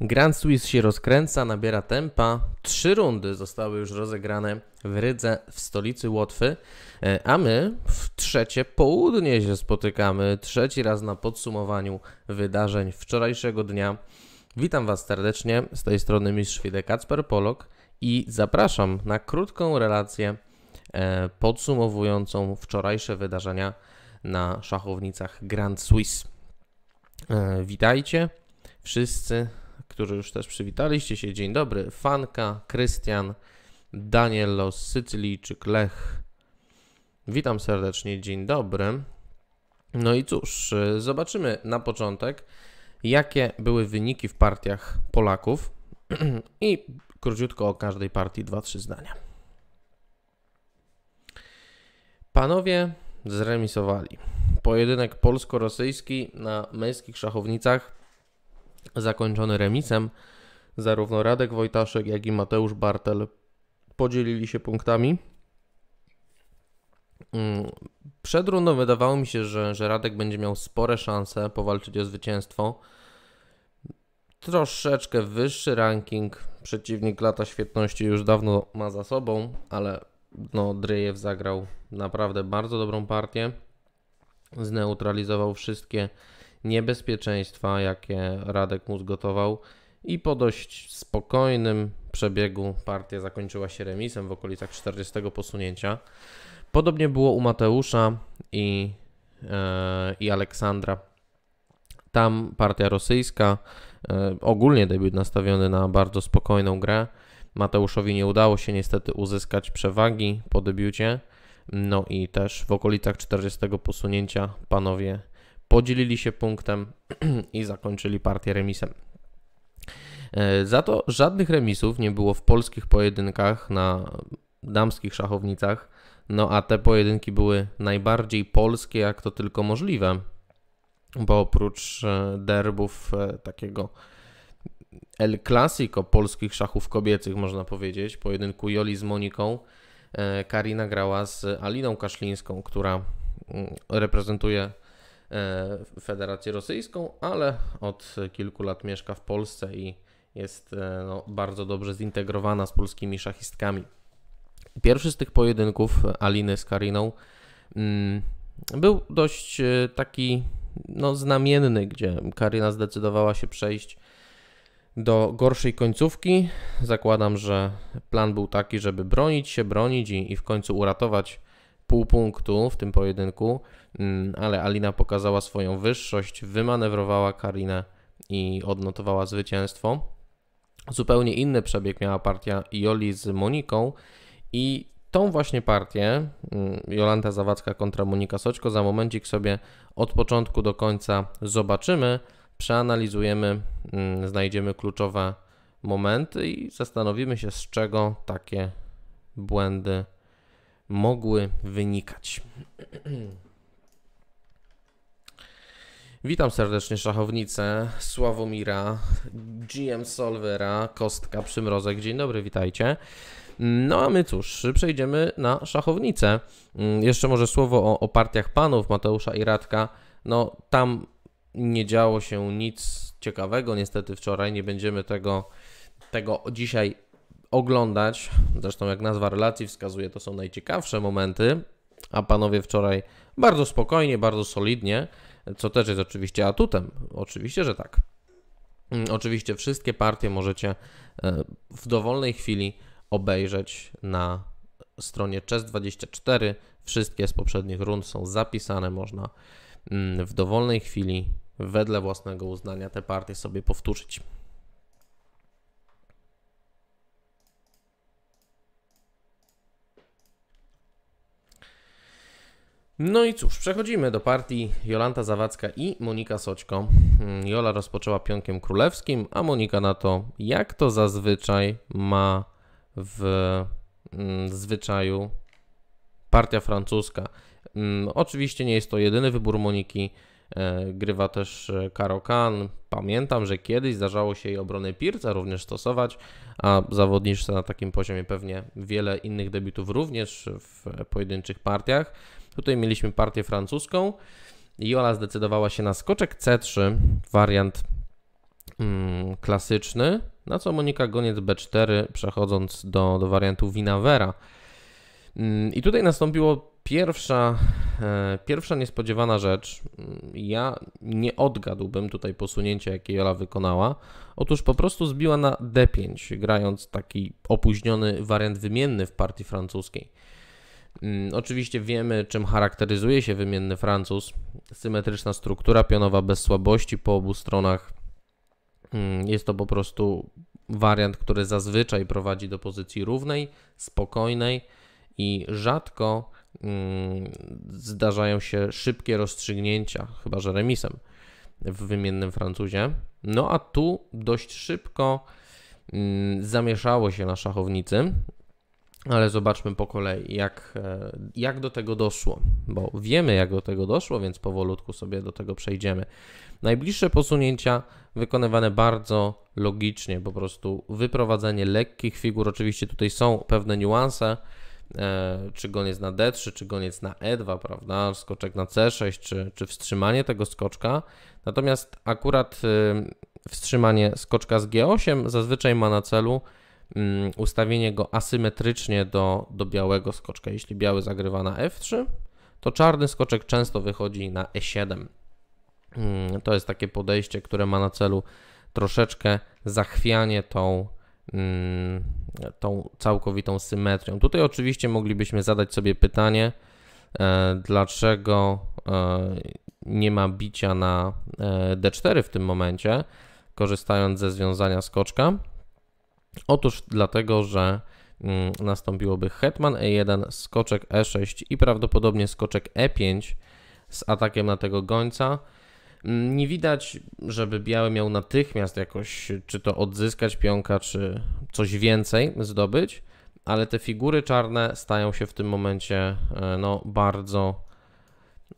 Grand Swiss się rozkręca, nabiera tempa. Trzy rundy zostały już rozegrane w Rydze, w stolicy Łotwy, e, a my w trzecie południe się spotykamy, trzeci raz na podsumowaniu wydarzeń wczorajszego dnia. Witam Was serdecznie, z tej strony mistrz Fide Kacper Polok i zapraszam na krótką relację e, podsumowującą wczorajsze wydarzenia na szachownicach Grand Swiss. E, witajcie wszyscy którzy już też przywitaliście się. Dzień dobry. Fanka, Krystian, Danielo, Sycylijczyk, Lech. Witam serdecznie, dzień dobry. No i cóż, y, zobaczymy na początek, jakie były wyniki w partiach Polaków i króciutko o każdej partii dwa, trzy zdania. Panowie zremisowali. Pojedynek polsko-rosyjski na męskich szachownicach zakończony remisem. Zarówno Radek Wojtaszek, jak i Mateusz Bartel podzielili się punktami. Mm, przed rundą wydawało mi się, że, że Radek będzie miał spore szanse powalczyć o zwycięstwo. Troszeczkę wyższy ranking. Przeciwnik lata świetności już dawno ma za sobą, ale no, Dryjew zagrał naprawdę bardzo dobrą partię. Zneutralizował wszystkie niebezpieczeństwa, jakie Radek mu zgotował. I po dość spokojnym przebiegu partia zakończyła się remisem w okolicach 40 posunięcia. Podobnie było u Mateusza i, yy, i Aleksandra. Tam partia rosyjska, yy, ogólnie debiut nastawiony na bardzo spokojną grę. Mateuszowi nie udało się niestety uzyskać przewagi po debiucie. No i też w okolicach 40 posunięcia panowie podzielili się punktem i zakończyli partię remisem. E, za to żadnych remisów nie było w polskich pojedynkach na damskich szachownicach, no a te pojedynki były najbardziej polskie, jak to tylko możliwe, bo oprócz e, derbów e, takiego El Clasico polskich szachów kobiecych, można powiedzieć, pojedynku Joli z Moniką, Karina grała z Aliną Kaszlińską, która mm, reprezentuje E, Federację Rosyjską, ale od kilku lat mieszka w Polsce i jest e, no, bardzo dobrze zintegrowana z polskimi szachistkami. Pierwszy z tych pojedynków Aliny z Kariną mm, był dość e, taki no, znamienny, gdzie Karina zdecydowała się przejść do gorszej końcówki. Zakładam, że plan był taki, żeby bronić się, bronić i, i w końcu uratować pół punktu w tym pojedynku, mm, ale Alina pokazała swoją wyższość, wymanewrowała Karinę i odnotowała zwycięstwo. Zupełnie inny przebieg miała partia Joli z Moniką i tą właśnie partię mm, Jolanta Zawadzka kontra Monika Soćko za momencik sobie od początku do końca zobaczymy, przeanalizujemy, mm, znajdziemy kluczowe momenty i zastanowimy się z czego takie błędy mogły wynikać. Witam serdecznie szachownicę Sławomira, GM Solvera, Kostka Przymrozek. Dzień dobry, witajcie. No a my cóż, przejdziemy na szachownicę. Mm, jeszcze może słowo o, o partiach panów Mateusza i Radka. No tam nie działo się nic ciekawego niestety wczoraj, nie będziemy tego, tego dzisiaj oglądać. Zresztą, jak nazwa relacji wskazuje, to są najciekawsze momenty. A panowie wczoraj bardzo spokojnie, bardzo solidnie, co też jest oczywiście atutem. Oczywiście, że tak. Mm, oczywiście, wszystkie partie możecie e, w dowolnej chwili obejrzeć na stronie Chess24. Wszystkie z poprzednich rund są zapisane, można mm, w dowolnej chwili wedle własnego uznania te partie sobie powtórzyć. No i cóż, przechodzimy do partii Jolanta Zawadzka i Monika Soćko. Hmm, Jola rozpoczęła pionkiem królewskim, a Monika na to, jak to zazwyczaj ma w mm, zwyczaju partia francuska. Hmm, oczywiście nie jest to jedyny wybór Moniki. E, grywa też e, Karo Kan. Pamiętam, że kiedyś zdarzało się jej obronę Pirca również stosować, a zawodniczce na takim poziomie pewnie wiele innych debiutów również w pojedynczych partiach. Tutaj mieliśmy partię francuską. Jola zdecydowała się na skoczek C3, wariant mm, klasyczny, na co Monika goniec B4, przechodząc do, do wariantu Winawera. Mm, I tutaj nastąpiło pierwsza, e, pierwsza niespodziewana rzecz. Mm, ja nie odgadłbym tutaj posunięcia, jakie Jola wykonała. Otóż po prostu zbiła na D5, grając taki opóźniony wariant wymienny w partii francuskiej. Mm, oczywiście wiemy, czym charakteryzuje się wymienny Francuz. Symetryczna struktura pionowa bez słabości po obu stronach. Mm, jest to po prostu wariant, który zazwyczaj prowadzi do pozycji równej, spokojnej i rzadko mm, zdarzają się szybkie rozstrzygnięcia, chyba że remisem w wymiennym Francuzie. No a tu dość szybko zamieszało się na szachownicy ale zobaczmy po kolei, jak, e, jak do tego doszło, bo wiemy, jak do tego doszło, więc powolutku sobie do tego przejdziemy. Najbliższe posunięcia wykonywane bardzo logicznie, po prostu wyprowadzenie lekkich figur. Oczywiście tutaj są pewne niuanse, e, czy goniec na D3, czy goniec na E2, prawda, skoczek na C6, czy, czy wstrzymanie tego skoczka. Natomiast akurat y, wstrzymanie skoczka z G8 zazwyczaj ma na celu Mm, ustawienie go asymetrycznie do, do białego skoczka. Jeśli biały zagrywa na F3, to czarny skoczek często wychodzi na E7. Mm, to jest takie podejście, które ma na celu troszeczkę zachwianie tą, mm, tą całkowitą symetrią. Tutaj oczywiście moglibyśmy zadać sobie pytanie, e, dlaczego e, nie ma bicia na e, D4 w tym momencie, korzystając ze związania skoczka. Otóż dlatego, że mm, nastąpiłoby hetman e1, skoczek e6 i prawdopodobnie skoczek e5 z atakiem na tego gońca. Mm, nie widać, żeby biały miał natychmiast jakoś, czy to odzyskać pionka, czy coś więcej zdobyć, ale te figury czarne stają się w tym momencie e, no, bardzo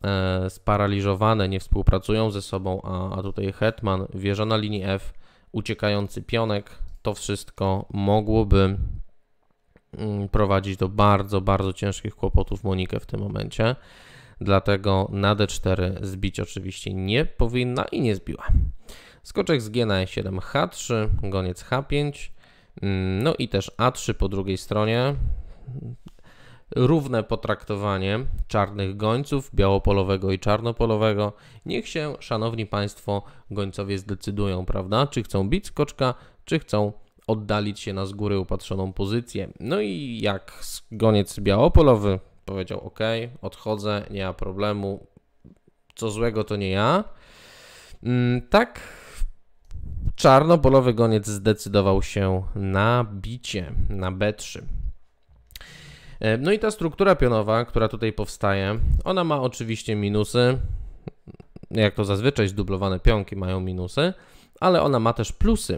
e, sparaliżowane, nie współpracują ze sobą, a, a tutaj hetman wieża na linii F, uciekający pionek, to wszystko mogłoby mm, prowadzić do bardzo, bardzo ciężkich kłopotów Monikę w tym momencie. Dlatego na D4 zbić oczywiście nie powinna i nie zbiła. Skoczek z G na E7, H3, goniec H5, mm, no i też A3 po drugiej stronie równe potraktowanie czarnych gońców, białopolowego i czarnopolowego. Niech się, szanowni państwo, gońcowie zdecydują, prawda? Czy chcą bić skoczka, czy chcą oddalić się na z góry upatrzoną pozycję. No i jak goniec białopolowy powiedział: OK, odchodzę, nie ma problemu, co złego to nie ja. Mm, tak, czarnopolowy goniec zdecydował się na bicie na B3. E, no i ta struktura pionowa, która tutaj powstaje, ona ma oczywiście minusy. Jak to zazwyczaj zdublowane pionki mają minusy, ale ona ma też plusy.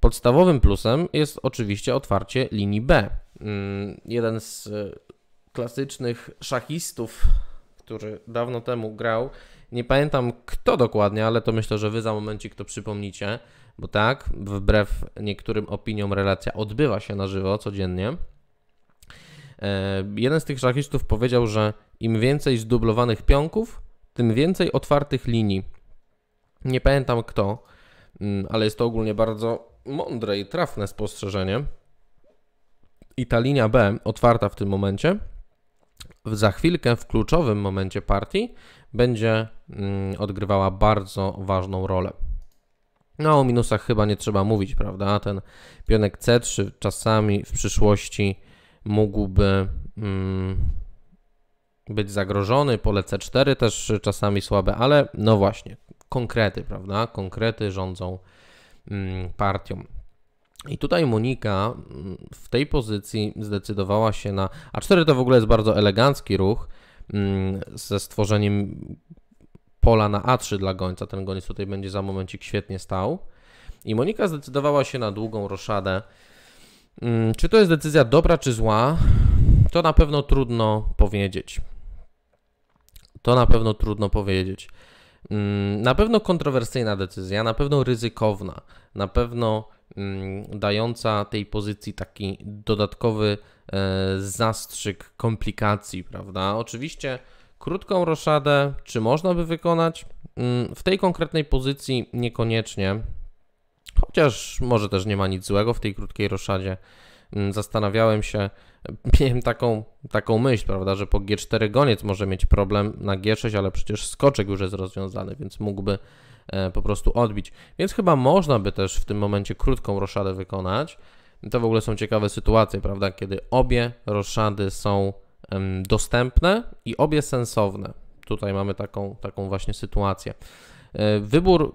Podstawowym plusem jest oczywiście otwarcie linii B. Mm, jeden z e, klasycznych szachistów, który dawno temu grał, nie pamiętam kto dokładnie, ale to myślę, że wy za momencik to przypomnicie, bo tak, wbrew niektórym opiniom relacja odbywa się na żywo codziennie. E, jeden z tych szachistów powiedział, że im więcej zdublowanych pionków, tym więcej otwartych linii. Nie pamiętam kto, mm, ale jest to ogólnie bardzo mądre i trafne spostrzeżenie. I ta linia B, otwarta w tym momencie, za chwilkę w kluczowym momencie partii będzie mm, odgrywała bardzo ważną rolę. No, o minusach chyba nie trzeba mówić, prawda? Ten pionek C3 czasami w przyszłości mógłby mm, być zagrożony. Pole C4 też czasami słabe, ale no właśnie, konkrety, prawda? Konkrety rządzą mm, partią. I tutaj Monika mm, w tej pozycji zdecydowała się na. A4 to w ogóle jest bardzo elegancki ruch mm, ze stworzeniem pola na A3 dla gońca. Ten goniec tutaj będzie za momencik świetnie stał. I Monika zdecydowała się na długą roszadę Mm, czy to jest decyzja dobra czy zła? To na pewno trudno powiedzieć. To na pewno trudno powiedzieć. Mm, na pewno kontrowersyjna decyzja, na pewno ryzykowna, na pewno mm, dająca tej pozycji taki dodatkowy e, zastrzyk komplikacji, prawda? Oczywiście krótką roszadę, czy można by wykonać? W tej konkretnej pozycji niekoniecznie, chociaż może też nie ma nic złego w tej krótkiej roszadzie. Mm, zastanawiałem się, miałem taką, taką myśl, prawda, że po G4 goniec może mieć problem na G6, ale przecież skoczek już jest rozwiązany, więc mógłby e, po prostu odbić. Więc chyba można by też w tym momencie krótką roszadę wykonać. To w ogóle są ciekawe sytuacje, prawda, kiedy obie roszady są dostępne i obie sensowne. Tutaj mamy taką, taką właśnie sytuację. E, wybór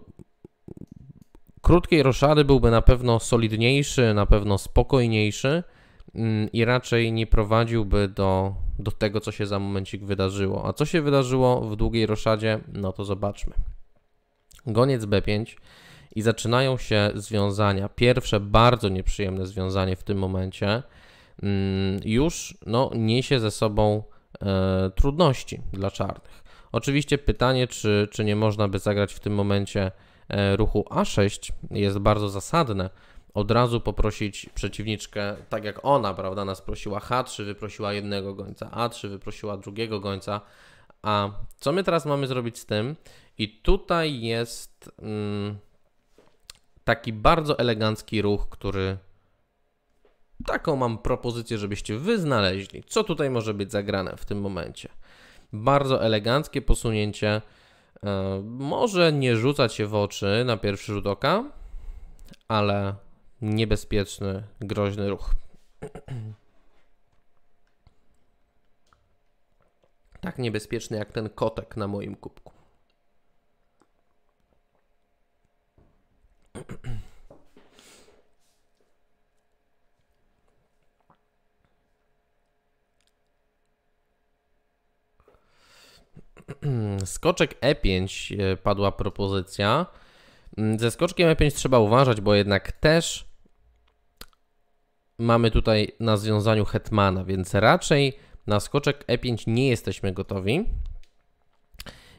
krótkiej roszady byłby na pewno solidniejszy, na pewno spokojniejszy mm, i raczej nie prowadziłby do, do tego, co się za momencik wydarzyło. A co się wydarzyło w długiej roszadzie, no to zobaczmy. Goniec B5 i zaczynają się związania. Pierwsze bardzo nieprzyjemne związanie w tym momencie mm, już no, niesie ze sobą e, trudności dla czarnych. Oczywiście pytanie, czy, czy nie można by zagrać w tym momencie E, ruchu A6 jest bardzo zasadne od razu poprosić przeciwniczkę, tak jak ona, prawda, nas prosiła H3, wyprosiła jednego gońca, A3 wyprosiła drugiego gońca. A co my teraz mamy zrobić z tym? I tutaj jest mm, taki bardzo elegancki ruch, który taką mam propozycję, żebyście wy znaleźli. Co tutaj może być zagrane w tym momencie? Bardzo eleganckie posunięcie E, może nie rzucać się w oczy na pierwszy rzut oka, ale niebezpieczny, groźny ruch. Tak niebezpieczny jak ten kotek na moim kubku. Skoczek E5 e, padła propozycja. Mm, ze skoczkiem E5 trzeba uważać, bo jednak też mamy tutaj na związaniu hetmana, więc raczej na skoczek E5 nie jesteśmy gotowi.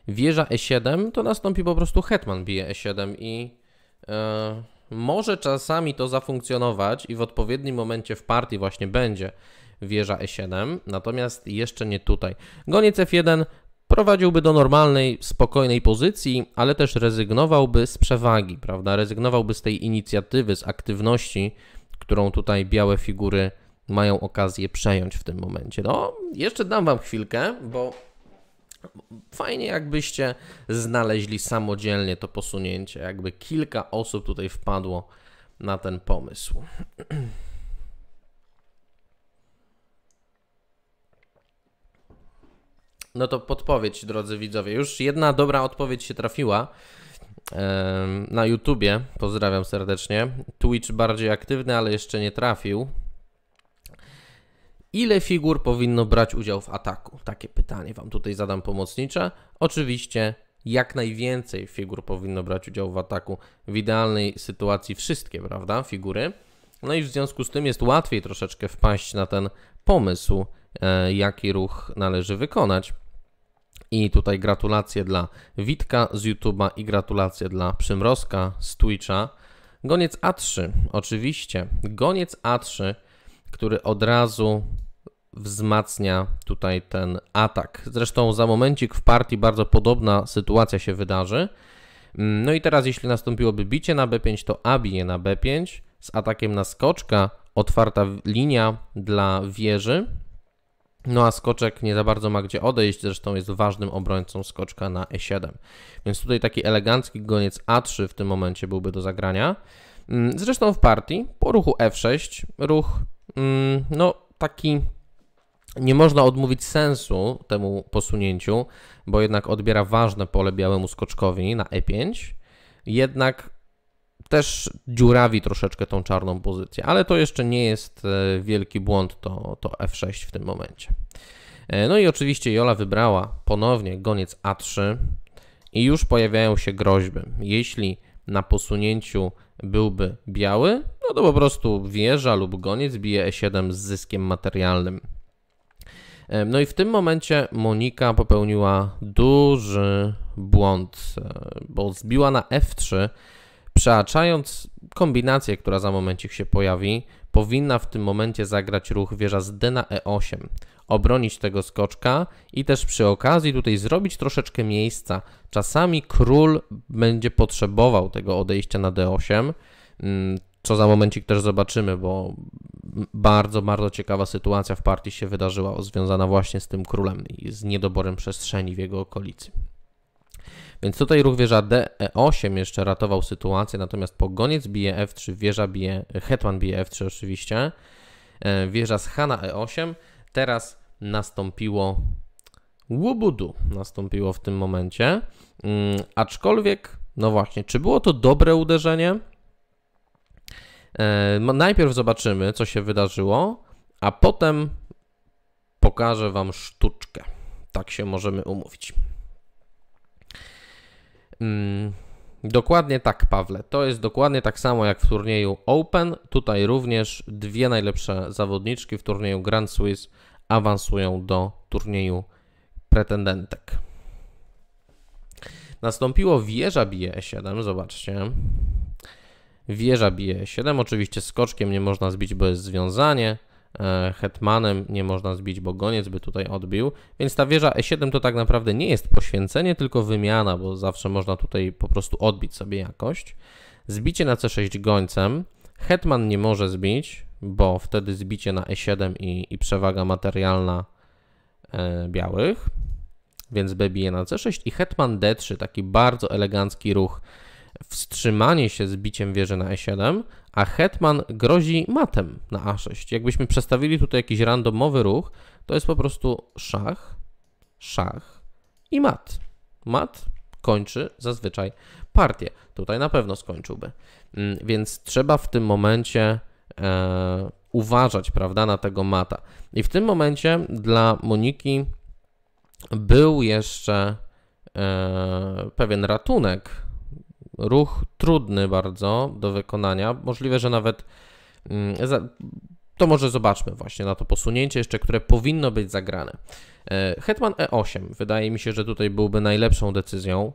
Wieża E7 to nastąpi po prostu hetman bije E7 i e, może czasami to zafunkcjonować i w odpowiednim momencie w partii właśnie będzie wieża E7, natomiast jeszcze nie tutaj. Goniec F1 prowadziłby do normalnej, spokojnej pozycji, ale też rezygnowałby z przewagi, prawda? Rezygnowałby z tej inicjatywy, z aktywności, którą tutaj białe figury mają okazję przejąć w tym momencie. No, jeszcze dam Wam chwilkę, bo fajnie jakbyście znaleźli samodzielnie to posunięcie, jakby kilka osób tutaj wpadło na ten pomysł. No to podpowiedź, drodzy widzowie. Już jedna dobra odpowiedź się trafiła na YouTubie. Pozdrawiam serdecznie. Twitch bardziej aktywny, ale jeszcze nie trafił. Ile figur powinno brać udział w ataku? Takie pytanie Wam tutaj zadam pomocnicze. Oczywiście jak najwięcej figur powinno brać udział w ataku. W idealnej sytuacji wszystkie, prawda, figury. No i w związku z tym jest łatwiej troszeczkę wpaść na ten pomysł, e, jaki ruch należy wykonać. I tutaj gratulacje dla Witka z YouTube'a i gratulacje dla Przymrozka z Twitcha. Goniec A3, oczywiście. Goniec A3, który od razu wzmacnia tutaj ten atak. Zresztą za momencik w partii bardzo podobna sytuacja się wydarzy. Mm, no i teraz jeśli nastąpiłoby bicie na B5, to A bije na B5 z atakiem na skoczka, otwarta linia dla wieży, no a skoczek nie za bardzo ma gdzie odejść, zresztą jest ważnym obrońcą skoczka na E7. Więc tutaj taki elegancki goniec A3 w tym momencie byłby do zagrania. Mm, zresztą w partii po ruchu F6 ruch mm, no taki nie można odmówić sensu temu posunięciu, bo jednak odbiera ważne pole białemu skoczkowi na E5. Jednak też dziurawi troszeczkę tą czarną pozycję, ale to jeszcze nie jest e, wielki błąd, to, to F6 w tym momencie. E, no i oczywiście Jola wybrała ponownie goniec A3 i już pojawiają się groźby. Jeśli na posunięciu byłby biały, no to po prostu wieża lub goniec bije E7 z zyskiem materialnym. E, no i w tym momencie Monika popełniła duży błąd, bo zbiła na F3, Przeaczając kombinację, która za momencik się pojawi, powinna w tym momencie zagrać ruch wieża z D na E8, obronić tego skoczka i też przy okazji tutaj zrobić troszeczkę miejsca. Czasami król będzie potrzebował tego odejścia na D8, mm, co za momencik też zobaczymy, bo bardzo, bardzo ciekawa sytuacja w partii się wydarzyła, związana właśnie z tym królem i z niedoborem przestrzeni w jego okolicy. Więc tutaj ruch wieża DE8 jeszcze ratował sytuację, natomiast pogoniec bije F3, wieża bije, hetman bije F3 oczywiście, e, wieża z Hana E8. Teraz nastąpiło łubudu, nastąpiło w tym momencie, mm, aczkolwiek, no właśnie, czy było to dobre uderzenie? E, najpierw zobaczymy, co się wydarzyło, a potem pokażę Wam sztuczkę. Tak się możemy umówić. Mm, dokładnie tak, Pawle. To jest dokładnie tak samo jak w turnieju Open. Tutaj również dwie najlepsze zawodniczki w turnieju Grand Swiss awansują do turnieju pretendentek. Nastąpiło wieża bije 7 zobaczcie. Wieża bije 7 oczywiście skoczkiem nie można zbić, bo jest związanie. E, hetmanem nie można zbić, bo goniec by tutaj odbił. Więc ta wieża e7 to tak naprawdę nie jest poświęcenie, tylko wymiana, bo zawsze można tutaj po prostu odbić sobie jakość. Zbicie na c6 gońcem. Hetman nie może zbić, bo wtedy zbicie na e7 i, i przewaga materialna e, białych. Więc b bije na c6 i hetman d3, taki bardzo elegancki ruch. Wstrzymanie się z biciem wieży na e7, a hetman grozi matem na a6. Jakbyśmy przestawili tutaj jakiś randomowy ruch, to jest po prostu szach, szach i mat. Mat kończy zazwyczaj partię. Tutaj na pewno skończyłby. Mm, więc trzeba w tym momencie e, uważać, prawda, na tego mata. I w tym momencie dla Moniki był jeszcze e, pewien ratunek, Ruch trudny bardzo do wykonania. Możliwe, że nawet mm, to może zobaczmy właśnie na to posunięcie jeszcze, które powinno być zagrane. E, Hetman E8 wydaje mi się, że tutaj byłby najlepszą decyzją.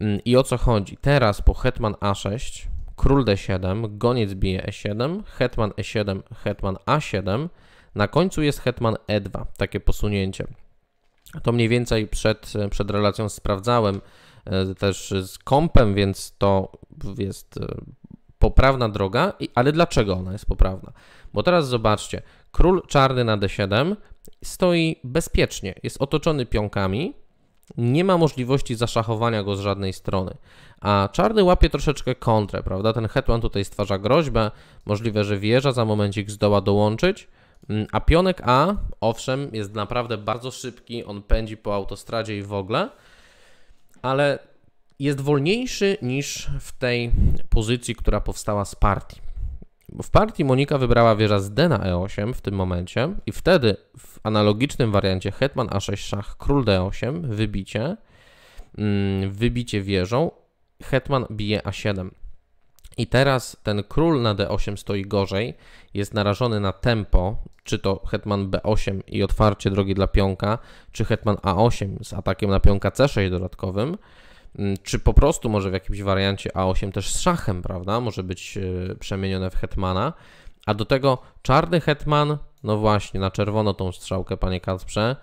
Mm, I o co chodzi? Teraz po Hetman A6, król D7, goniec bije E7, Hetman E7, Hetman A7, na końcu jest Hetman E2, takie posunięcie. To mniej więcej przed, przed relacją sprawdzałem E, też z kompem, więc to jest e, poprawna droga. Ale dlaczego ona jest poprawna? Bo teraz zobaczcie, król czarny na d7 stoi bezpiecznie, jest otoczony pionkami, nie ma możliwości zaszachowania go z żadnej strony. A czarny łapie troszeczkę kontrę, prawda? Ten hetman tutaj stwarza groźbę, możliwe, że wieża za momencik zdoła dołączyć, mm, a pionek A, owszem, jest naprawdę bardzo szybki, on pędzi po autostradzie i w ogóle, ale jest wolniejszy niż w tej pozycji, która powstała z partii. W partii Monika wybrała wieża z D na E8 w tym momencie i wtedy w analogicznym wariancie hetman A6 szach, król D8, wybicie, mm, wybicie wieżą, hetman bije A7. I teraz ten król na D8 stoi gorzej jest narażony na tempo, czy to hetman b8 i otwarcie drogi dla pionka, czy hetman a8 z atakiem na pionka c6 dodatkowym, mm, czy po prostu może w jakimś wariancie a8 też z szachem, prawda, może być e, przemienione w hetmana, a do tego czarny hetman, no właśnie, na czerwono tą strzałkę, panie Kacprze,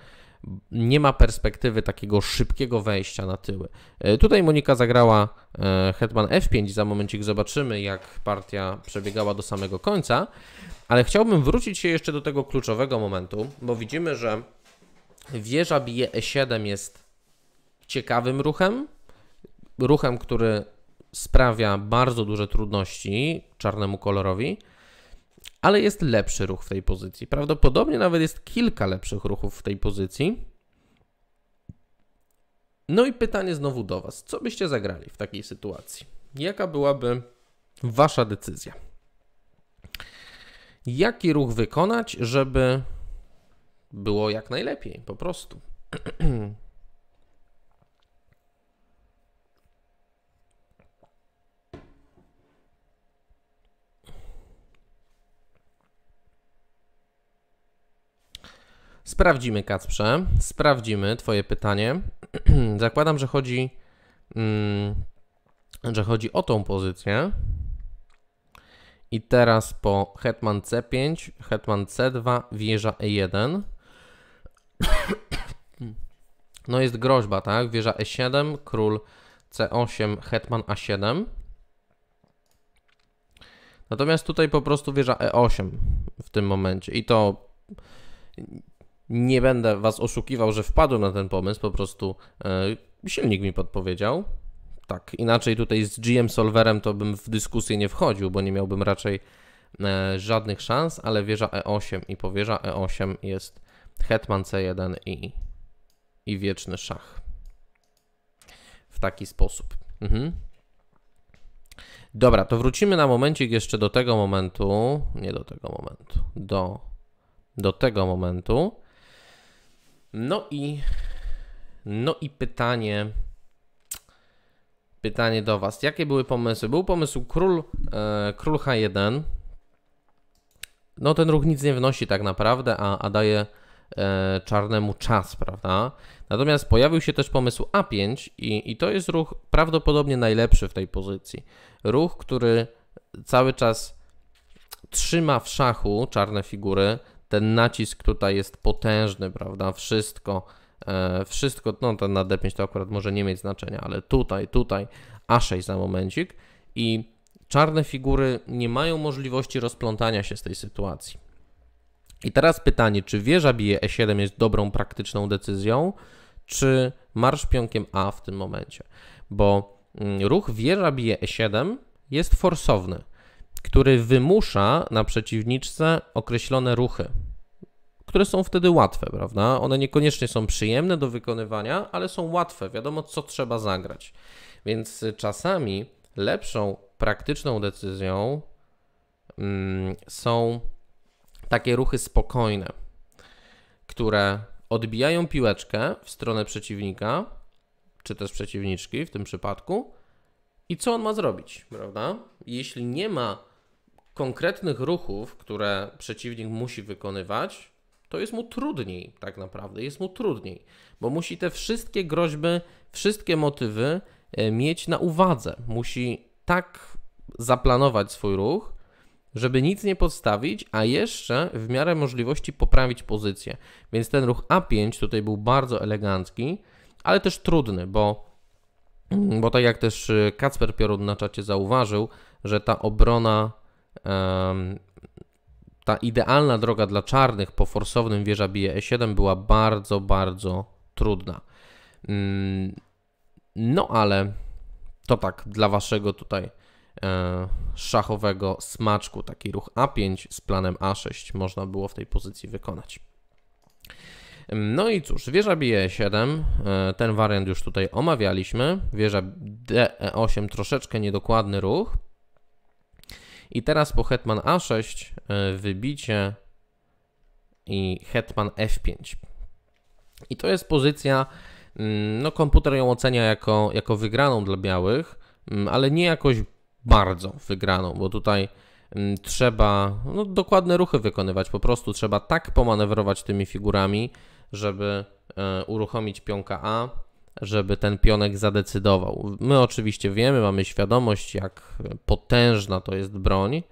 nie ma perspektywy takiego szybkiego wejścia na tyły. E, tutaj Monika zagrała e, hetman f5, za momencik zobaczymy jak partia przebiegała do samego końca, ale chciałbym wrócić się jeszcze do tego kluczowego momentu, bo widzimy, że wieża bije e7 jest ciekawym ruchem, ruchem, który sprawia bardzo duże trudności czarnemu kolorowi, ale jest lepszy ruch w tej pozycji. Prawdopodobnie nawet jest kilka lepszych ruchów w tej pozycji. No i pytanie znowu do Was. Co byście zagrali w takiej sytuacji? Jaka byłaby Wasza decyzja? Jaki ruch wykonać, żeby było jak najlepiej, po prostu. Sprawdzimy, Kacprze. Sprawdzimy Twoje pytanie. Zakładam, że chodzi, mm, że chodzi o tą pozycję. I teraz po hetman c5, hetman c2, wieża e1. No jest groźba, tak? Wieża e7, król c8, hetman a7. Natomiast tutaj po prostu wieża e8 w tym momencie. I to nie będę Was oszukiwał, że wpadłem na ten pomysł, po prostu e, silnik mi podpowiedział. Tak, inaczej tutaj z GM Solverem to bym w dyskusję nie wchodził, bo nie miałbym raczej e, żadnych szans, ale wieża E8 i powieża E8 jest Hetman C1 i, i wieczny szach. W taki sposób. Mhm. Dobra, to wrócimy na momencik jeszcze do tego momentu, nie do tego momentu, do, do tego momentu, no i, no i pytanie, pytanie do Was. Jakie były pomysły? Był pomysł król, e, król H1. No ten ruch nic nie wnosi tak naprawdę, a, a daje e, czarnemu czas, prawda? Natomiast pojawił się też pomysł A5 i, i to jest ruch prawdopodobnie najlepszy w tej pozycji. Ruch, który cały czas trzyma w szachu czarne figury, ten nacisk tutaj jest potężny, prawda? Wszystko, e, wszystko, no ten na D5 to akurat może nie mieć znaczenia, ale tutaj, tutaj, A6 za momencik i czarne figury nie mają możliwości rozplątania się z tej sytuacji. I teraz pytanie, czy wieża bije E7 jest dobrą, praktyczną decyzją, czy marsz pionkiem A w tym momencie? Bo mm, ruch wieża bije E7 jest forsowny który wymusza na przeciwniczce określone ruchy, które są wtedy łatwe, prawda? One niekoniecznie są przyjemne do wykonywania, ale są łatwe, wiadomo co trzeba zagrać. Więc czasami lepszą praktyczną decyzją mm, są takie ruchy spokojne, które odbijają piłeczkę w stronę przeciwnika, czy też przeciwniczki w tym przypadku. I co on ma zrobić, prawda? Jeśli nie ma konkretnych ruchów, które przeciwnik musi wykonywać, to jest mu trudniej, tak naprawdę. Jest mu trudniej, bo musi te wszystkie groźby, wszystkie motywy e, mieć na uwadze. Musi tak zaplanować swój ruch, żeby nic nie podstawić, a jeszcze w miarę możliwości poprawić pozycję. Więc ten ruch A5 tutaj był bardzo elegancki, ale też trudny, bo, bo tak jak też e, Kacper Piorun na czacie zauważył, że ta obrona ta idealna droga dla czarnych po forsownym wieża bije E7 była bardzo, bardzo trudna. Mm, no ale to tak dla waszego tutaj e, szachowego smaczku. Taki ruch A5 z planem A6 można było w tej pozycji wykonać. No i cóż, wieża bije E7, e, ten wariant już tutaj omawialiśmy. Wieża DE8 troszeczkę niedokładny ruch. I teraz po hetman a6 y, wybicie i hetman f5. I to jest pozycja, mm, no komputer ją ocenia jako, jako wygraną dla białych, mm, ale nie jakoś bardzo wygraną, bo tutaj mm, trzeba no, dokładne ruchy wykonywać, po prostu trzeba tak pomanewrować tymi figurami, żeby e, uruchomić pionka A, żeby ten pionek zadecydował. My oczywiście wiemy, mamy świadomość, jak potężna to jest broń,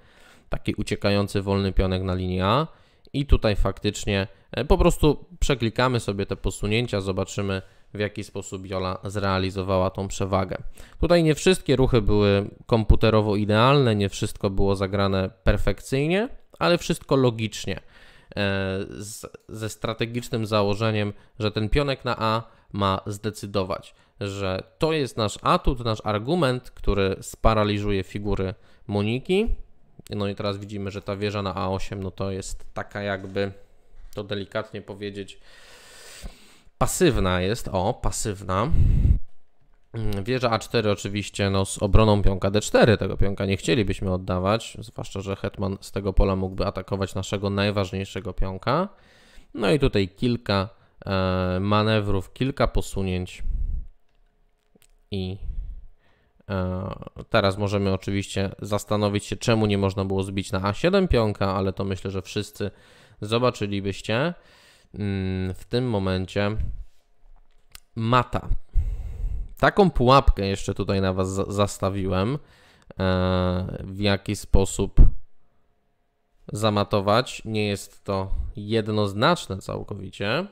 taki uciekający wolny pionek na linii A i tutaj faktycznie e, po prostu przeklikamy sobie te posunięcia, zobaczymy w jaki sposób Jola zrealizowała tą przewagę. Tutaj nie wszystkie ruchy były komputerowo idealne, nie wszystko było zagrane perfekcyjnie, ale wszystko logicznie. E, z, ze strategicznym założeniem, że ten pionek na A ma zdecydować, że to jest nasz atut, nasz argument, który sparaliżuje figury Moniki. No i teraz widzimy, że ta wieża na A8 no to jest taka jakby, to delikatnie powiedzieć, pasywna jest, o, pasywna. Mm, wieża A4 oczywiście no, z obroną pionka D4, tego pionka nie chcielibyśmy oddawać, zwłaszcza, że hetman z tego pola mógłby atakować naszego najważniejszego pionka. No i tutaj kilka E, manewrów, kilka posunięć i e, teraz możemy oczywiście zastanowić się, czemu nie można było zbić na A7 pionka, ale to myślę, że wszyscy zobaczylibyście mm, w tym momencie mata. Taką pułapkę jeszcze tutaj na Was zastawiłem, e, w jaki sposób zamatować. Nie jest to jednoznaczne całkowicie.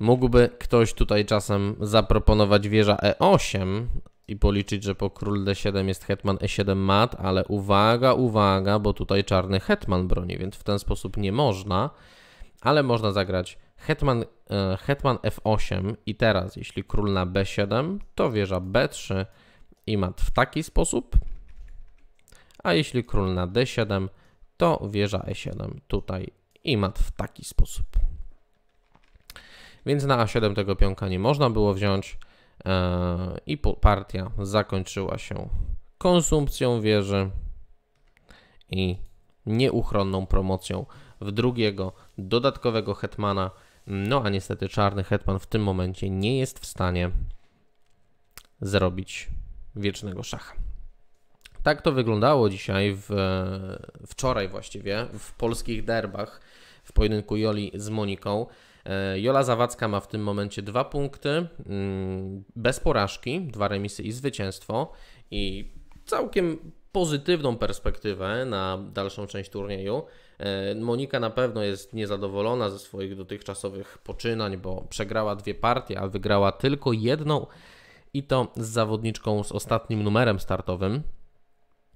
Mógłby ktoś tutaj czasem zaproponować wieża E8 i policzyć, że po król D7 jest hetman E7 mat, ale uwaga, uwaga, bo tutaj czarny hetman broni, więc w ten sposób nie można, ale można zagrać hetman, e, hetman F8 i teraz jeśli król na B7, to wieża B3 i mat w taki sposób, a jeśli król na D7, to wieża E7 tutaj i mat w taki sposób więc na A7 tego pionka nie można było wziąć e, i partia zakończyła się konsumpcją wieży i nieuchronną promocją w drugiego dodatkowego hetmana. No a niestety czarny hetman w tym momencie nie jest w stanie zrobić wiecznego szacha. Tak to wyglądało dzisiaj, w, wczoraj właściwie, w polskich derbach w pojedynku Joli z Moniką. E, Jola Zawadzka ma w tym momencie dwa punkty, mm, bez porażki, dwa remisy i zwycięstwo i całkiem pozytywną perspektywę na dalszą część turnieju. E, Monika na pewno jest niezadowolona ze swoich dotychczasowych poczynań, bo przegrała dwie partie, a wygrała tylko jedną i to z zawodniczką z ostatnim numerem startowym.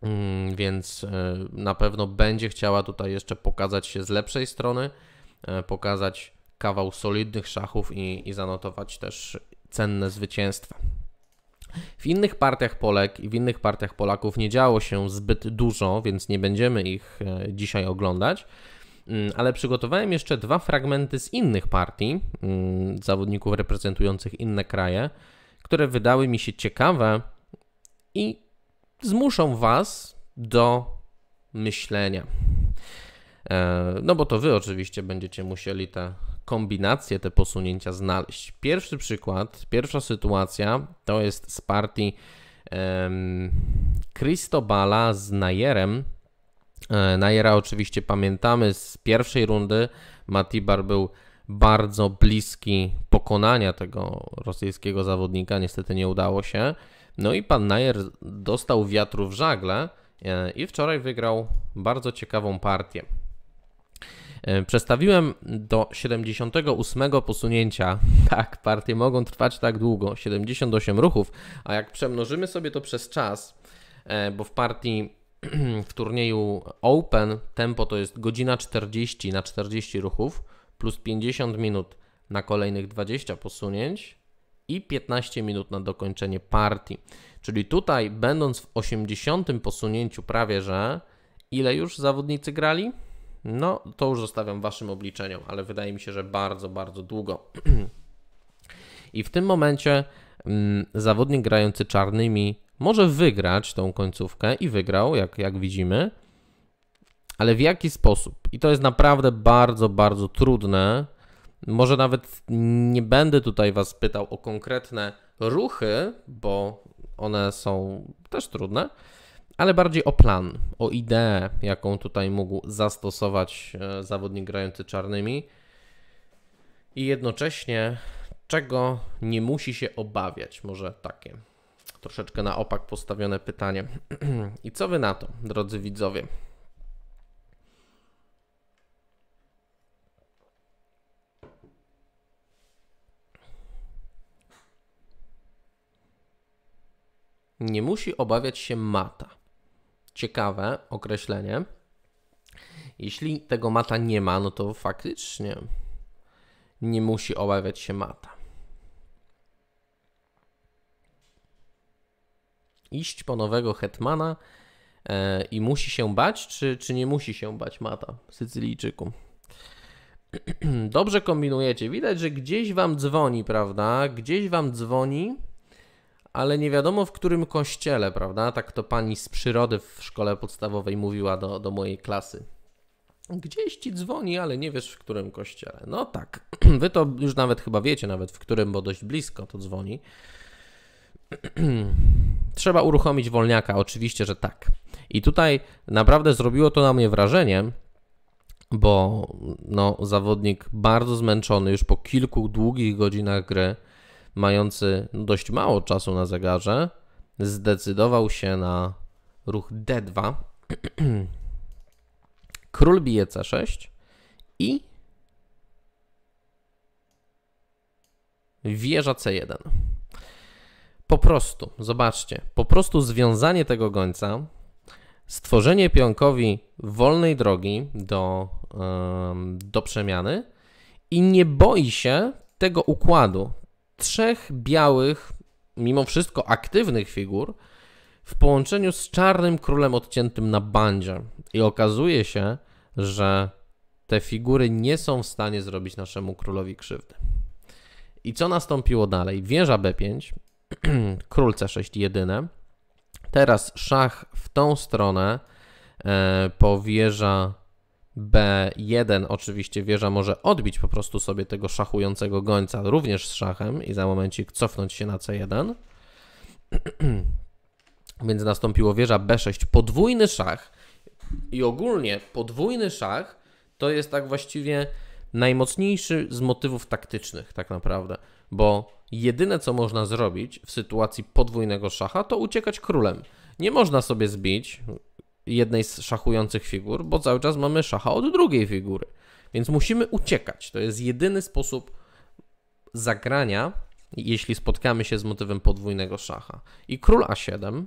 Mm, więc e, na pewno będzie chciała tutaj jeszcze pokazać się z lepszej strony, pokazać kawał solidnych szachów i, i zanotować też cenne zwycięstwa. W innych partiach Polek i w innych partiach Polaków nie działo się zbyt dużo, więc nie będziemy ich e, dzisiaj oglądać. Mm, ale przygotowałem jeszcze dwa fragmenty z innych partii mm, zawodników reprezentujących inne kraje, które wydały mi się ciekawe i zmuszą Was do myślenia. E, no bo to Wy oczywiście będziecie musieli te kombinacje, te posunięcia znaleźć. Pierwszy przykład, pierwsza sytuacja to jest z partii um, Cristobala z Najerem. E, Najera oczywiście pamiętamy z pierwszej rundy. Matibar był bardzo bliski pokonania tego rosyjskiego zawodnika, niestety nie udało się. No i pan Najer dostał wiatru w żagle e, i wczoraj wygrał bardzo ciekawą partię. E, przestawiłem do 78 posunięcia. Tak, partie mogą trwać tak długo, 78 ruchów, a jak przemnożymy sobie to przez czas, e, bo w partii w turnieju Open tempo to jest godzina 40 na 40 ruchów plus 50 minut na kolejnych 20 posunięć i 15 minut na dokończenie partii. Czyli tutaj, będąc w 80 posunięciu prawie że, ile już zawodnicy grali? No, to już zostawiam Waszym obliczeniom, ale wydaje mi się, że bardzo, bardzo długo. I w tym momencie mm, zawodnik grający czarnymi może wygrać tą końcówkę i wygrał, jak, jak widzimy, ale w jaki sposób? I to jest naprawdę bardzo, bardzo trudne. Może nawet nie będę tutaj Was pytał o konkretne ruchy, bo one są też trudne ale bardziej o plan, o ideę, jaką tutaj mógł zastosować e, zawodnik grający czarnymi i jednocześnie czego nie musi się obawiać. Może takie troszeczkę na opak postawione pytanie. I co wy na to, drodzy widzowie? Nie musi obawiać się mata ciekawe określenie. Jeśli tego mata nie ma, no to faktycznie nie musi obawiać się mata. Iść po nowego hetmana e, i musi się bać, czy, czy nie musi się bać mata, Sycylijczyku? Dobrze kombinujecie. Widać, że gdzieś wam dzwoni, prawda? Gdzieś wam dzwoni ale nie wiadomo w którym kościele, prawda? Tak to pani z przyrody w szkole podstawowej mówiła do, do mojej klasy. Gdzieś ci dzwoni, ale nie wiesz w którym kościele. No tak, wy to już nawet chyba wiecie, nawet w którym, bo dość blisko to dzwoni. Trzeba uruchomić wolniaka, oczywiście, że tak. I tutaj naprawdę zrobiło to na mnie wrażenie, bo no, zawodnik bardzo zmęczony już po kilku długich godzinach gry mający dość mało czasu na zegarze, zdecydował się na ruch D2, król bije C6 i wieża C1. Po prostu, zobaczcie, po prostu związanie tego gońca, stworzenie pionkowi wolnej drogi do, do przemiany i nie boi się tego układu, trzech białych, mimo wszystko aktywnych figur w połączeniu z czarnym królem odciętym na bandzie. I okazuje się, że te figury nie są w stanie zrobić naszemu królowi krzywdy. I co nastąpiło dalej? Wieża B5, król C6 jedyne. Teraz szach w tą stronę, e, po wieża B1 oczywiście wieża może odbić po prostu sobie tego szachującego gońca również z szachem i za momencik cofnąć się na C1. Więc nastąpiło wieża B6, podwójny szach i ogólnie podwójny szach to jest tak właściwie najmocniejszy z motywów taktycznych tak naprawdę, bo jedyne co można zrobić w sytuacji podwójnego szacha to uciekać królem. Nie można sobie zbić jednej z szachujących figur, bo cały czas mamy szacha od drugiej figury. Więc musimy uciekać. To jest jedyny sposób zagrania, jeśli spotkamy się z motywem podwójnego szacha. I król A7,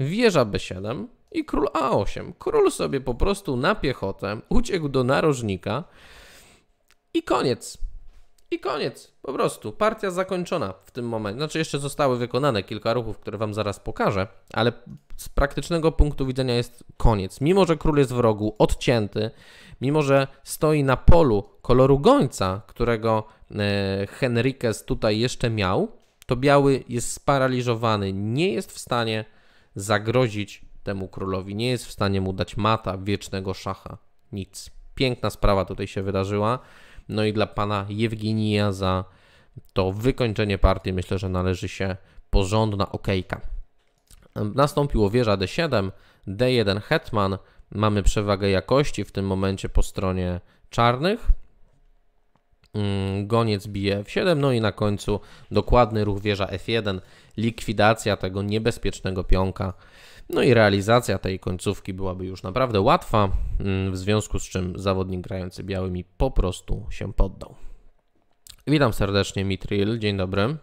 wieża B7 i król A8. Król sobie po prostu na piechotę uciekł do narożnika i koniec. I koniec, po prostu. Partia zakończona w tym momencie. Znaczy, jeszcze zostały wykonane kilka ruchów, które wam zaraz pokażę, ale z praktycznego punktu widzenia jest koniec. Mimo, że król jest w rogu, odcięty, mimo, że stoi na polu koloru gońca, którego e, Henriquez tutaj jeszcze miał, to biały jest sparaliżowany, nie jest w stanie zagrozić temu królowi, nie jest w stanie mu dać mata, wiecznego szacha. Nic. Piękna sprawa tutaj się wydarzyła. No i dla pana Jewginia za to wykończenie partii myślę, że należy się porządna okejka. Nastąpiło wieża D7, D1 hetman, mamy przewagę jakości w tym momencie po stronie czarnych, Mm, goniec bije F7, no i na końcu dokładny ruch wieża F1, likwidacja tego niebezpiecznego pionka, no i realizacja tej końcówki byłaby już naprawdę łatwa, mm, w związku z czym zawodnik grający białymi po prostu się poddał. Witam serdecznie, Mitril, dzień dobry.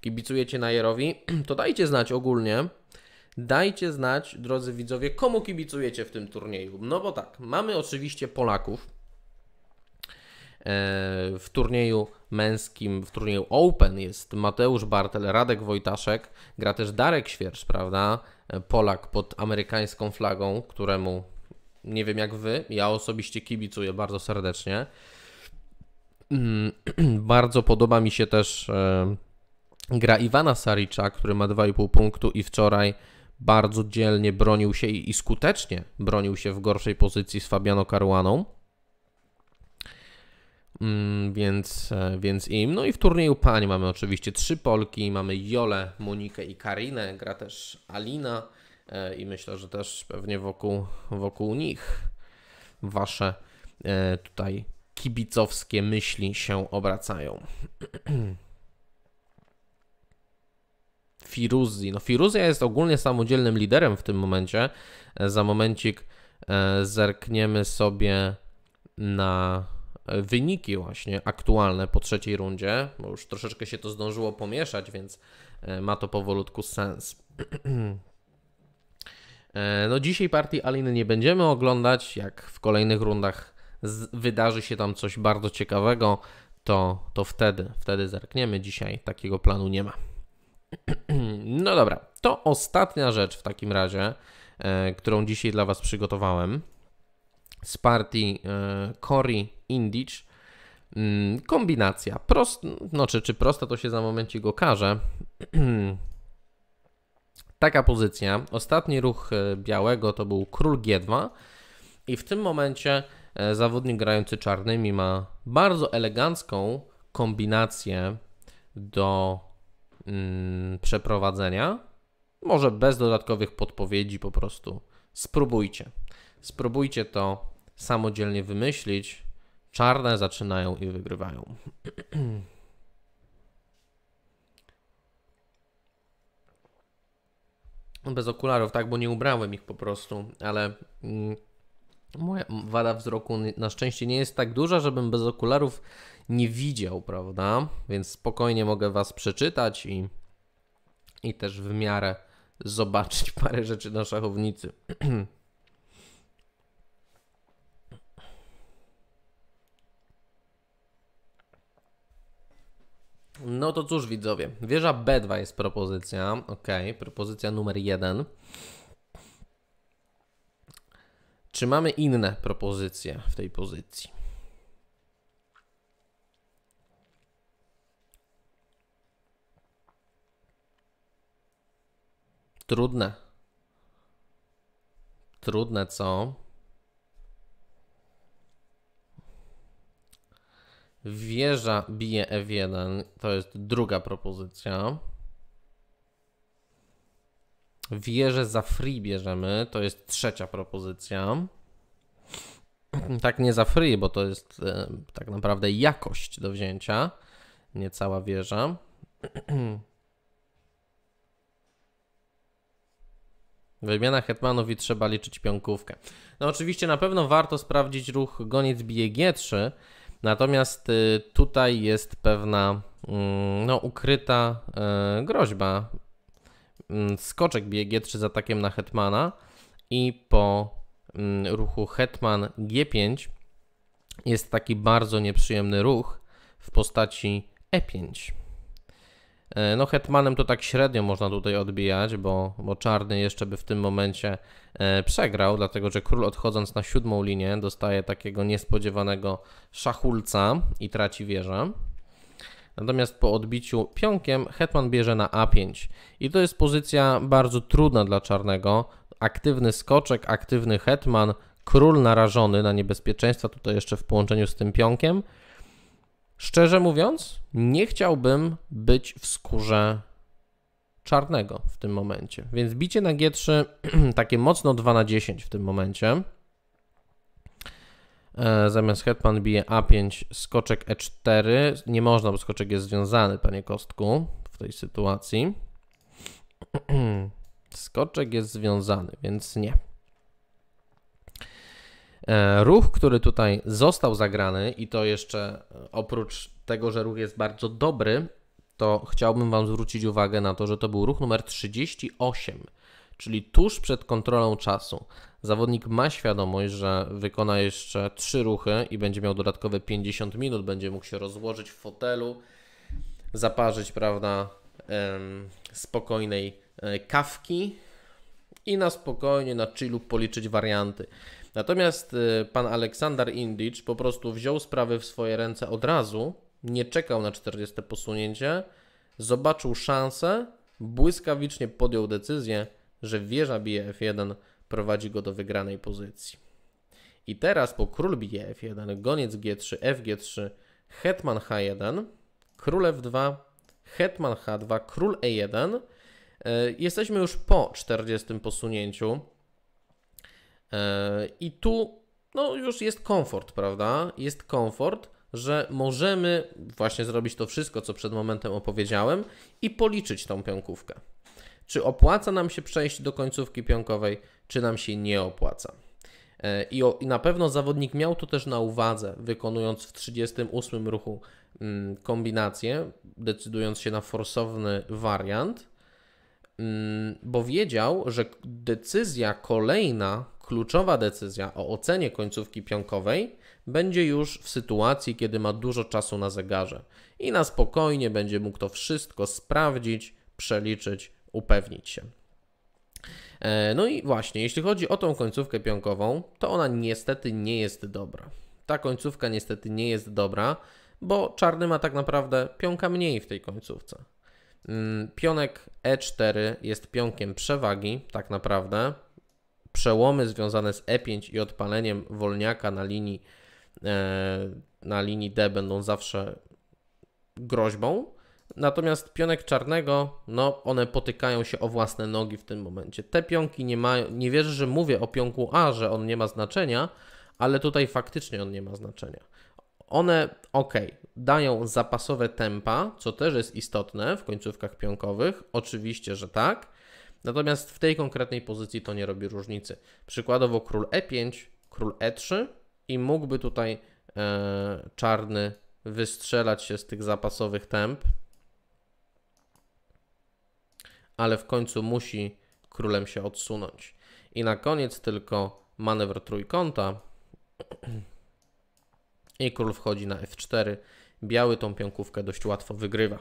Kibicujecie Najerowi? To dajcie znać ogólnie, dajcie znać, drodzy widzowie, komu kibicujecie w tym turnieju. No bo tak, mamy oczywiście Polaków, E, w turnieju męskim, w turnieju Open jest Mateusz Bartel, Radek Wojtaszek, gra też Darek Świercz, prawda? E, Polak pod amerykańską flagą, któremu nie wiem jak wy, ja osobiście kibicuję bardzo serdecznie. Mm, bardzo podoba mi się też e, gra Iwana Saricza, który ma 2,5 punktu i wczoraj bardzo dzielnie bronił się i, skutecznie bronił się w gorszej pozycji z Fabiano Caruaną. Mm, więc, e, więc im. No i w turnieju pań mamy oczywiście trzy Polki, mamy Jolę, Monikę i Karinę, gra też Alina e, i myślę, że też pewnie wokół, wokół nich wasze e, tutaj kibicowskie myśli się obracają. Firuzi, No Firuzja jest ogólnie samodzielnym liderem w tym momencie. Za momencik zerkniemy sobie na E, wyniki właśnie aktualne po trzeciej rundzie, bo już troszeczkę się to zdążyło pomieszać, więc e, ma to powolutku sens. E, no dzisiaj partii Aliny nie będziemy oglądać, jak w kolejnych rundach wydarzy się tam coś bardzo ciekawego, to, to wtedy, wtedy zerkniemy. Dzisiaj takiego planu nie ma. No dobra, to ostatnia rzecz w takim razie, którą dzisiaj dla Was przygotowałem z partii Cory e, Indicz. Mm, kombinacja prosta, no czy, czy prosta, to się za momencik okaże. Taka pozycja. Ostatni ruch e, białego to był król G2 i w tym momencie e, zawodnik grający czarnymi ma bardzo elegancką kombinację do mm, przeprowadzenia. Może bez dodatkowych podpowiedzi, po prostu spróbujcie. Spróbujcie to samodzielnie wymyślić, czarne zaczynają i wygrywają. Bez okularów, tak, bo nie ubrałem ich po prostu, ale mm, moja wada wzroku na szczęście nie jest tak duża, żebym bez okularów nie widział, prawda? Więc spokojnie mogę Was przeczytać i, i też w miarę zobaczyć parę rzeczy na szachownicy. No to cóż widzowie, wieża B2 jest propozycja, ok, propozycja numer 1. Czy mamy inne propozycje w tej pozycji? Trudne. Trudne, co? Wieża bije F1, to jest druga propozycja. Wieżę za free bierzemy, to jest trzecia propozycja. Tak nie za free, bo to jest e, tak naprawdę jakość do wzięcia, nie cała wieża. Wymiana hetmanów i trzeba liczyć pionkówkę. No oczywiście na pewno warto sprawdzić ruch goniec bije G3, Natomiast y, tutaj jest pewna mm, no, ukryta y, groźba. Mm, skoczek bije 3 z atakiem na Hetmana i po mm, ruchu Hetman G5 jest taki bardzo nieprzyjemny ruch w postaci E5. E, no Hetmanem to tak średnio można tutaj odbijać, bo, bo Czarny jeszcze by w tym momencie e, przegrał, dlatego że Król odchodząc na siódmą linię dostaje takiego niespodziewanego szachulca i traci wieżę. Natomiast po odbiciu pionkiem Hetman bierze na A5 i to jest pozycja bardzo trudna dla Czarnego. Aktywny skoczek, aktywny Hetman, Król narażony na niebezpieczeństwa, tutaj jeszcze w połączeniu z tym pionkiem – Szczerze mówiąc, nie chciałbym być w skórze czarnego w tym momencie. Więc bicie na G3 takie mocno 2 na 10 w tym momencie. E, zamiast hetman bije A5, skoczek E4. Nie można, bo skoczek jest związany, panie Kostku, w tej sytuacji. Skoczek jest związany, więc nie. E, ruch, który tutaj został zagrany, i to jeszcze e, oprócz tego, że ruch jest bardzo dobry, to chciałbym Wam zwrócić uwagę na to, że to był ruch numer 38, czyli tuż przed kontrolą czasu. Zawodnik ma świadomość, że wykona jeszcze trzy ruchy i będzie miał dodatkowe 50 minut, będzie mógł się rozłożyć w fotelu, zaparzyć, prawda, spokojnej e, kawki i na spokojnie, na chillu policzyć warianty. Natomiast y, pan Aleksander Indicz po prostu wziął sprawy w swoje ręce od razu, nie czekał na 40 posunięcie, zobaczył szansę, błyskawicznie podjął decyzję, że wieża bije F1 prowadzi go do wygranej pozycji. I teraz po król bije F1, goniec G3, FG3, hetman H1, król F2, hetman H2, król E1. Y, jesteśmy już po 40 posunięciu. I tu no, już jest komfort, prawda? Jest komfort, że możemy właśnie zrobić to wszystko, co przed momentem opowiedziałem i policzyć tą pionkówkę. Czy opłaca nam się przejść do końcówki pionkowej, czy nam się nie opłaca? E, I, o, i na pewno zawodnik miał to też na uwadze, wykonując w 38 ruchu mm, kombinację, decydując się na forsowny wariant, mm, bo wiedział, że decyzja kolejna Kluczowa decyzja o ocenie końcówki pionkowej będzie już w sytuacji, kiedy ma dużo czasu na zegarze i na spokojnie będzie mógł to wszystko sprawdzić, przeliczyć, upewnić się. E, no i właśnie, jeśli chodzi o tą końcówkę pionkową, to ona niestety nie jest dobra. Ta końcówka niestety nie jest dobra, bo czarny ma tak naprawdę pionka mniej w tej końcówce. Mm, pionek E4 jest pionkiem przewagi, tak naprawdę, przełomy związane z E5 i odpaleniem wolniaka na linii, e, na linii D będą zawsze groźbą. Natomiast pionek czarnego, no one potykają się o własne nogi w tym momencie. Te pionki nie mają, nie wierzę, że mówię o pionku A, że on nie ma znaczenia, ale tutaj faktycznie on nie ma znaczenia. One, ok, dają zapasowe tempa, co też jest istotne w końcówkach pionkowych, oczywiście, że tak, Natomiast w tej konkretnej pozycji to nie robi różnicy. Przykładowo król e5, król e3 i mógłby tutaj e, czarny wystrzelać się z tych zapasowych temp, ale w końcu musi królem się odsunąć. I na koniec tylko manewr trójkąta i król wchodzi na f4. Biały tą pionkówkę dość łatwo wygrywa.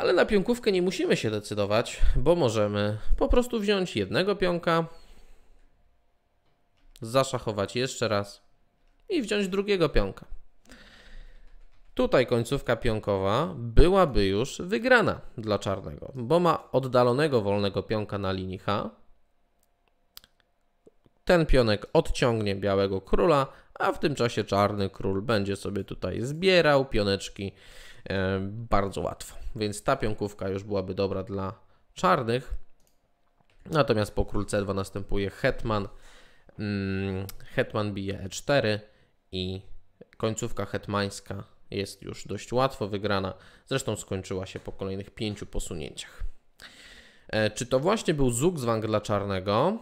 Ale na pionkówkę nie musimy się decydować, bo możemy po prostu wziąć jednego pionka, zaszachować jeszcze raz i wziąć drugiego pionka. Tutaj końcówka pionkowa byłaby już wygrana dla czarnego, bo ma oddalonego wolnego pionka na linii H. Ten pionek odciągnie białego króla, a w tym czasie czarny król będzie sobie tutaj zbierał pioneczki E, bardzo łatwo. Więc ta pionkówka już byłaby dobra dla czarnych. Natomiast po król c2 następuje hetman. Mm, hetman bije e4 i końcówka hetmańska jest już dość łatwo wygrana. Zresztą skończyła się po kolejnych pięciu posunięciach. E, czy to właśnie był zugzwang dla czarnego?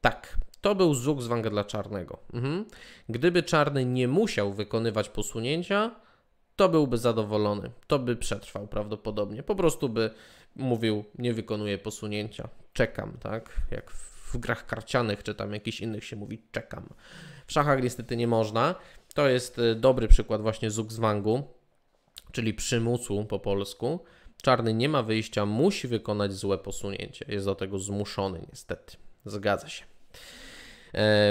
Tak, to był zuk z węgla czarnego. Mhm. Gdyby czarny nie musiał wykonywać posunięcia, to byłby zadowolony. To by przetrwał prawdopodobnie. Po prostu by mówił, nie wykonuję posunięcia, czekam, tak? Jak w grach karcianych czy tam jakichś innych się mówi, czekam. W szachach niestety nie można. To jest y, dobry przykład właśnie zugzwangu, czyli przymusu po polsku. Czarny nie ma wyjścia, musi wykonać złe posunięcie. Jest do tego zmuszony niestety. Zgadza się.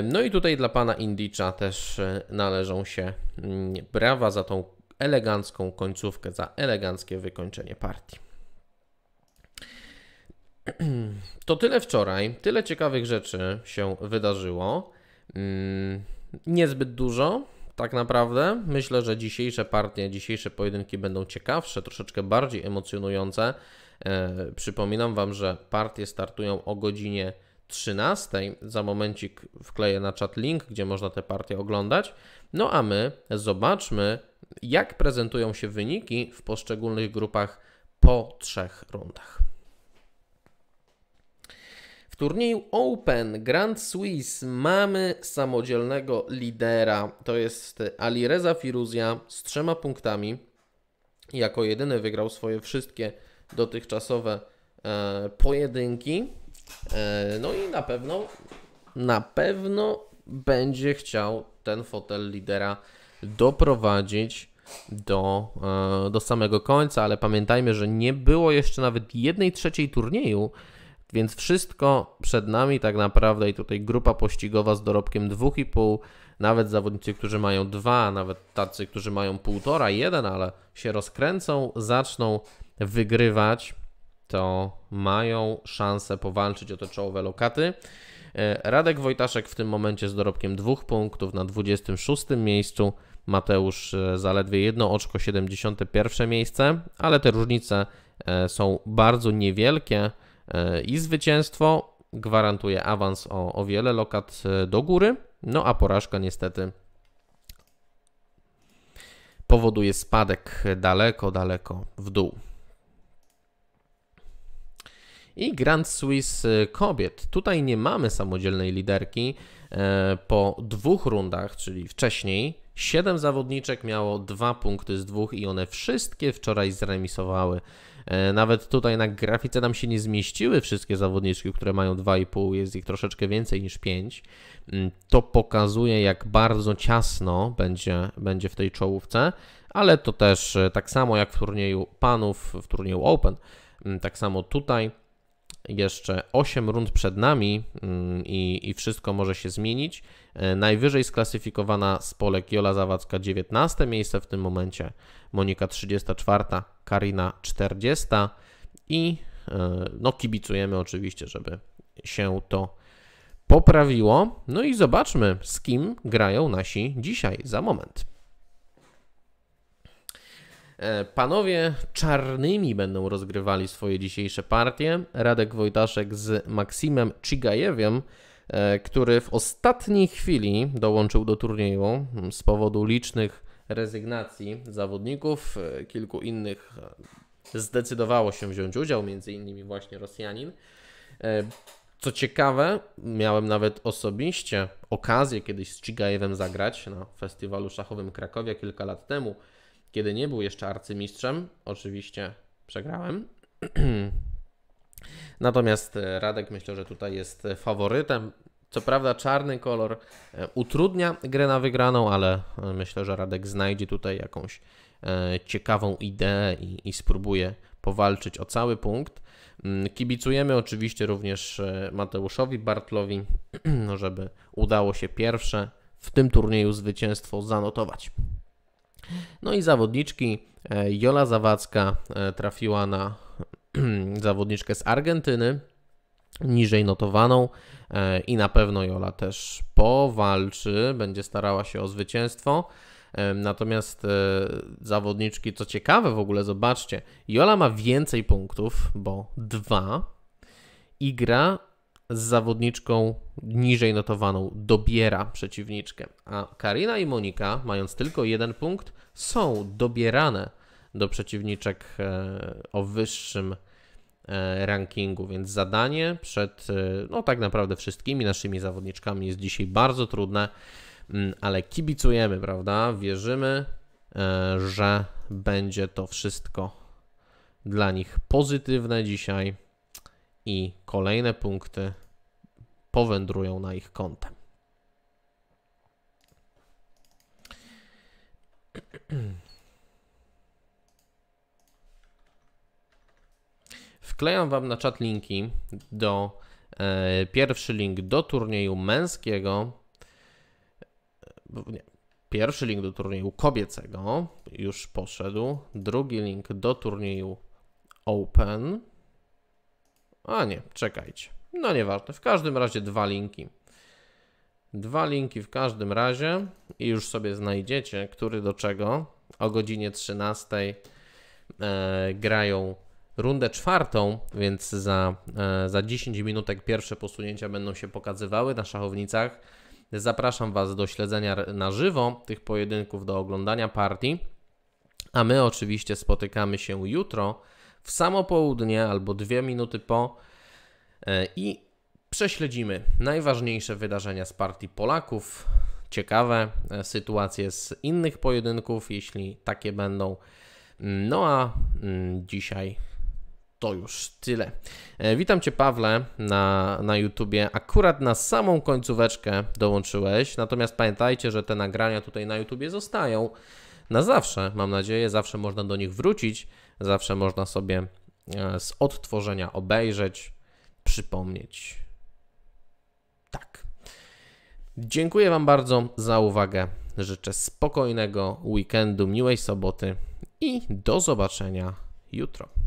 No i tutaj dla pana Indicza też e, należą się mm, brawa za tą elegancką końcówkę, za eleganckie wykończenie partii. To tyle wczoraj, tyle ciekawych rzeczy się wydarzyło. Mm, niezbyt dużo, tak naprawdę. Myślę, że dzisiejsze partie, dzisiejsze pojedynki będą ciekawsze, troszeczkę bardziej emocjonujące. E, przypominam Wam, że partie startują o godzinie 13 za momencik wkleję na chat link, gdzie można te partie oglądać. No a my zobaczmy, jak prezentują się wyniki w poszczególnych grupach po trzech rundach. W turnieju Open Grand Swiss mamy samodzielnego lidera. To jest Alireza Firuzia z trzema punktami. Jako jedyny wygrał swoje wszystkie dotychczasowe e, pojedynki. E, no i na pewno, na pewno będzie chciał ten fotel lidera doprowadzić do, e, do samego końca, ale pamiętajmy, że nie było jeszcze nawet jednej trzeciej turnieju, więc wszystko przed nami tak naprawdę i tutaj grupa pościgowa z dorobkiem 2,5, nawet zawodnicy, którzy mają dwa, nawet tacy, którzy mają półtora, jeden, ale się rozkręcą, zaczną wygrywać to mają szansę powalczyć o te czołowe lokaty. E, Radek Wojtaszek w tym momencie z dorobkiem dwóch punktów na 26 miejscu. Mateusz e, zaledwie jedno oczko, 71 miejsce, ale te różnice e, są bardzo niewielkie i zwycięstwo gwarantuje awans o, o wiele lokat do góry, no a porażka niestety powoduje spadek daleko, daleko w dół i Grand Swiss y, kobiet. Tutaj nie mamy samodzielnej liderki e, po dwóch rundach, czyli wcześniej. Siedem zawodniczek miało dwa punkty z dwóch i one wszystkie wczoraj zremisowały. E, nawet tutaj na grafice nam się nie zmieściły wszystkie zawodniczki, które mają 2,5, jest ich troszeczkę więcej niż 5. Mm, to pokazuje, jak bardzo ciasno będzie, będzie w tej czołówce, ale to też e, tak samo jak w turnieju panów, w turnieju Open, mm, tak samo tutaj jeszcze 8 rund przed nami mm, i, i wszystko może się zmienić. E, najwyżej sklasyfikowana z Polek Jola Zawadzka 19 miejsce w tym momencie, Monika 34, Karina 40 i e, no kibicujemy oczywiście, żeby się to poprawiło. No i zobaczmy z kim grają nasi dzisiaj za moment. E, panowie czarnymi będą rozgrywali swoje dzisiejsze partie. Radek Wojtaszek z Maksimem Czigajewiem, e, który w ostatniej chwili dołączył do turnieju z powodu licznych rezygnacji zawodników, e, kilku innych zdecydowało się wziąć udział, między innymi właśnie Rosjanin. Co ciekawe, miałem nawet osobiście okazję kiedyś z Czigajewem zagrać na festiwalu szachowym Krakowie kilka lat temu kiedy nie był jeszcze arcymistrzem. Oczywiście przegrałem. Natomiast e, Radek myślę, że tutaj jest e, faworytem. Co prawda czarny kolor e, utrudnia grę na wygraną, ale myślę, że Radek znajdzie tutaj jakąś ciekawą ideę i, i spróbuje powalczyć o cały punkt. Mm, kibicujemy oczywiście również Mateuszowi Bartlowi, żeby udało się pierwsze w tym turnieju zwycięstwo zanotować. No i zawodniczki e, Jola Zawadzka e, trafiła na zawodniczkę z Argentyny, niżej notowaną e, i na pewno Jola też powalczy, będzie starała się o zwycięstwo. Natomiast zawodniczki, co ciekawe w ogóle, zobaczcie, Jola ma więcej punktów, bo dwa i gra z zawodniczką niżej notowaną dobiera przeciwniczkę, a Karina i Monika, mając tylko jeden punkt, są dobierane do przeciwniczek e, o wyższym e, rankingu, więc zadanie przed, e, no tak naprawdę wszystkimi naszymi zawodniczkami jest dzisiaj bardzo trudne, mm, ale kibicujemy, prawda? Wierzymy, że będzie to wszystko dla nich pozytywne dzisiaj i kolejne punkty powędrują na ich konta. Wklejam Wam na czat linki do e, pierwszy link do turnieju męskiego. Nie, pierwszy link do turnieju kobiecego już poszedł. Drugi link do turnieju Open a nie, czekajcie. No nieważne, w każdym razie dwa linki. Dwa linki w każdym razie i już sobie znajdziecie, który do czego. O godzinie 13 e, grają rundę czwartą, więc za, e, za 10 minutek pierwsze posunięcia będą się pokazywały na szachownicach. Zapraszam Was do śledzenia na żywo tych pojedynków, do oglądania partii. A my oczywiście spotykamy się jutro w samo południe albo dwie minuty po e, i prześledzimy najważniejsze wydarzenia z partii Polaków, ciekawe e, sytuacje z innych pojedynków, jeśli takie będą. No a mm, dzisiaj to już tyle. E, witam Cię Pawle na, na YouTubie. Akurat na samą końcóweczkę dołączyłeś, natomiast pamiętajcie, że te nagrania tutaj na YouTubie zostają na zawsze. Mam nadzieję, zawsze można do nich wrócić zawsze można sobie e, z odtworzenia obejrzeć, przypomnieć. Tak. Dziękuję Wam bardzo za uwagę. Życzę spokojnego weekendu, miłej soboty i do zobaczenia jutro.